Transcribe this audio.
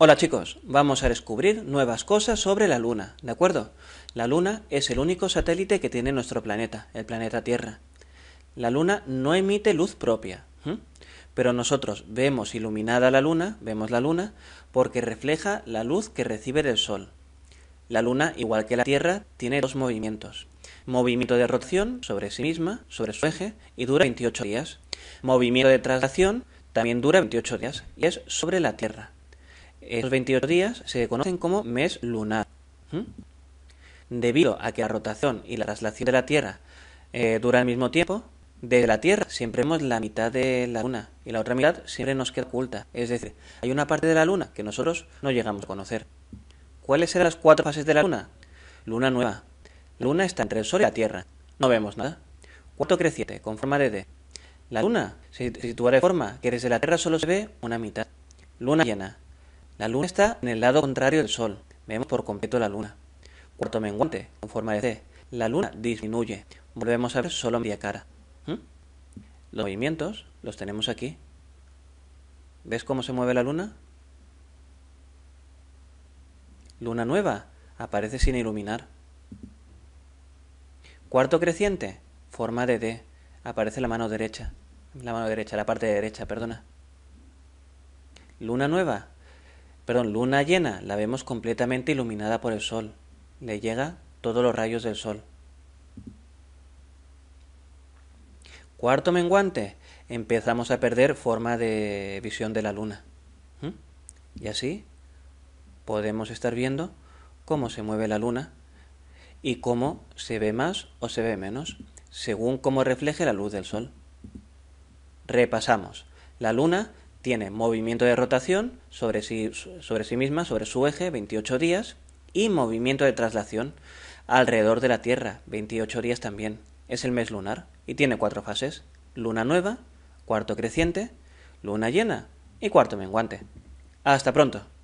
Hola chicos, vamos a descubrir nuevas cosas sobre la Luna, ¿de acuerdo? La Luna es el único satélite que tiene nuestro planeta, el planeta Tierra. La Luna no emite luz propia, pero nosotros vemos iluminada la Luna, vemos la Luna, porque refleja la luz que recibe del Sol. La Luna, igual que la Tierra, tiene dos movimientos. Movimiento de rotación sobre sí misma, sobre su eje, y dura 28 días. Movimiento de traslación también dura 28 días, y es sobre la Tierra. Estos 28 días se conocen como mes lunar. Debido a que la rotación y la traslación de la Tierra eh, dura al mismo tiempo, desde la Tierra siempre vemos la mitad de la Luna y la otra mitad siempre nos queda oculta. Es decir, hay una parte de la Luna que nosotros no llegamos a conocer. ¿Cuáles serán las cuatro fases de la Luna? Luna nueva. Luna está entre el Sol y la Tierra. No vemos nada. Cuarto creciente, con forma de D. La Luna se sitúa de forma que desde la Tierra solo se ve una mitad. Luna llena. La luna está en el lado contrario del sol. Vemos por completo la luna. Cuarto menguante, con forma de C. Este. La luna disminuye. Volvemos a ver solo media cara. ¿Mm? Los movimientos los tenemos aquí. ¿Ves cómo se mueve la luna? Luna nueva, aparece sin iluminar. Cuarto creciente, forma de D, aparece la mano derecha. La mano derecha, la parte derecha, perdona. Luna nueva, perdón, luna llena, la vemos completamente iluminada por el sol. Le llega todos los rayos del sol. Cuarto menguante, empezamos a perder forma de visión de la luna. ¿Mm? Y así podemos estar viendo cómo se mueve la luna y cómo se ve más o se ve menos, según cómo refleje la luz del sol. Repasamos. La luna tiene movimiento de rotación sobre sí, sobre sí misma, sobre su eje, 28 días, y movimiento de traslación alrededor de la Tierra, 28 días también. Es el mes lunar y tiene cuatro fases, luna nueva, cuarto creciente, luna llena y cuarto menguante. Hasta pronto.